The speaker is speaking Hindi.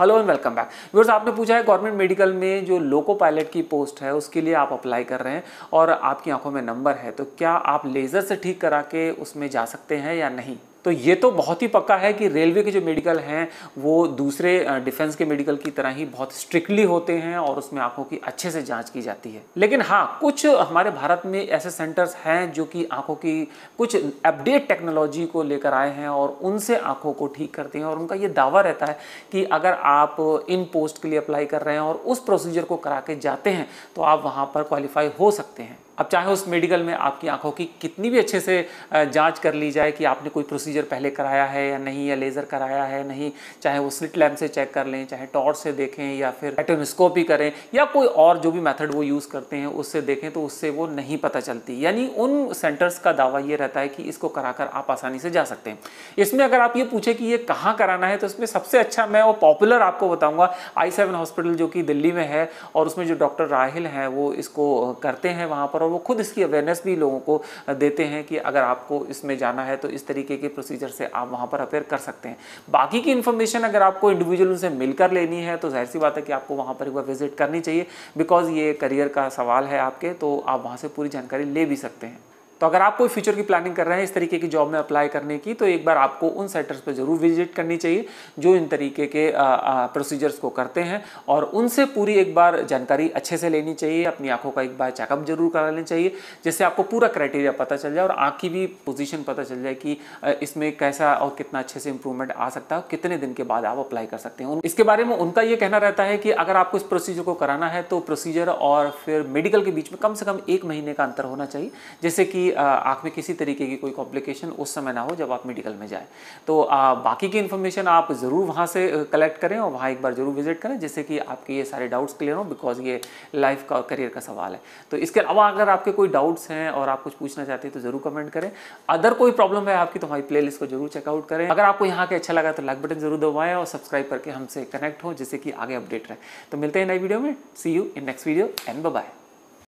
hello and welcome back viewers आपने पूछा है गवर्नमेंट मेडिकल में जो लोको पायलट की पोस्ट है उसके लिए आप अप्लाई कर रहे हैं और आपकी आंखों में नंबर है तो क्या आप लेज़र से ठीक करा के उसमें जा सकते हैं या नहीं तो ये तो बहुत ही पक्का है कि रेलवे के जो मेडिकल हैं वो दूसरे डिफेंस के मेडिकल की तरह ही बहुत स्ट्रिक्टली होते हैं और उसमें आंखों की अच्छे से जांच की जाती है लेकिन हाँ कुछ हमारे भारत में ऐसे सेंटर्स हैं जो कि आंखों की कुछ अपडेट टेक्नोलॉजी को लेकर आए हैं और उनसे आंखों को ठीक करते हैं और उनका ये दावा रहता है कि अगर आप इन पोस्ट के लिए अप्लाई कर रहे हैं और उस प्रोसीजर को करा के जाते हैं तो आप वहाँ पर क्वालिफाई हो सकते हैं अब चाहे उस मेडिकल में आपकी आंखों की कितनी भी अच्छे से जांच कर ली जाए कि आपने कोई प्रोसीजर पहले कराया है या नहीं या लेज़र कराया है नहीं चाहे वो स्लिट लैम्प से चेक कर लें चाहे टॉर्च से देखें या फिर एटोनोस्कोपी करें या कोई और जो भी मेथड वो यूज़ करते हैं उससे देखें तो उससे वो नहीं पता चलती यानी उन सेंटर्स का दावा ये रहता है कि इसको कराकर आप आसानी से जा सकते हैं इसमें अगर आप ये पूछें कि ये कहाँ कराना है तो इसमें सबसे अच्छा मैं वो पॉपुलर आपको बताऊँगा आई हॉस्पिटल जो कि दिल्ली में है और उसमें जो डॉक्टर राहिल हैं वो इसको करते हैं वहाँ पर और वो खुद इसकी अवेयरनेस भी लोगों को देते हैं कि अगर आपको इसमें जाना है तो इस तरीके के प्रोसीजर से आप वहाँ पर अपेयर कर सकते हैं बाकी की इन्फॉर्मेशन अगर आपको इंडिविजुअल उनसे मिलकर लेनी है तो जाहिर सी बात है कि आपको वहाँ पर एक बार विजिट करनी चाहिए बिकॉज ये करियर का सवाल है आपके तो आप वहाँ से पूरी जानकारी ले भी सकते हैं तो अगर आप कोई फ्यूचर की प्लानिंग कर रहे हैं इस तरीके की जॉब में अप्लाई करने की तो एक बार आपको उन सेंटर्स पर जरूर विजिट करनी चाहिए जो इन तरीके के प्रोसीजर्स को करते हैं और उनसे पूरी एक बार जानकारी अच्छे से लेनी चाहिए अपनी आंखों का एक बार चेकअप जरूर करा लेना चाहिए जिससे आपको पूरा क्राइटेरिया पता चल जाए और आँख की भी पोजिशन पता चल जाए कि इसमें कैसा और कितना अच्छे से इंप्रूवमेंट आ सकता है कितने दिन के बाद आप अप्लाई कर सकते हैं इसके बारे में उनका ये कहना रहता है कि अगर आपको इस प्रोसीजर को कराना है तो प्रोसीजर और फिर मेडिकल के बीच में कम से कम एक महीने का अंतर होना चाहिए जैसे कि आँख में किसी तरीके की कोई कॉम्प्लिकेशन उस समय ना हो जब आप मेडिकल में जाए तो आ, बाकी की इन्फॉर्मेशन आप ज़रूर वहाँ से कलेक्ट करें और वहाँ एक बार ज़रूर विजिट करें जिससे कि आपके ये सारे डाउट्स क्लियर हों बिकॉज ये लाइफ का करियर का सवाल है तो इसके अलावा अगर आपके कोई डाउट्स हैं और आप कुछ पूछना चाहते हैं तो ज़रूर कमेंट करें अदर कोई प्रॉब्लम है आपकी तो हमारी प्ले को जरूर चेकआउट करें अगर आपको यहाँ के अच्छा लगा तो लाइक बटन जरूर दबाएं और सब्सक्राइब करके हमसे कनेक्ट हो जिससे कि आगे अपडेट रहे तो मिलते हैं नई वीडियो में see you in next video and bye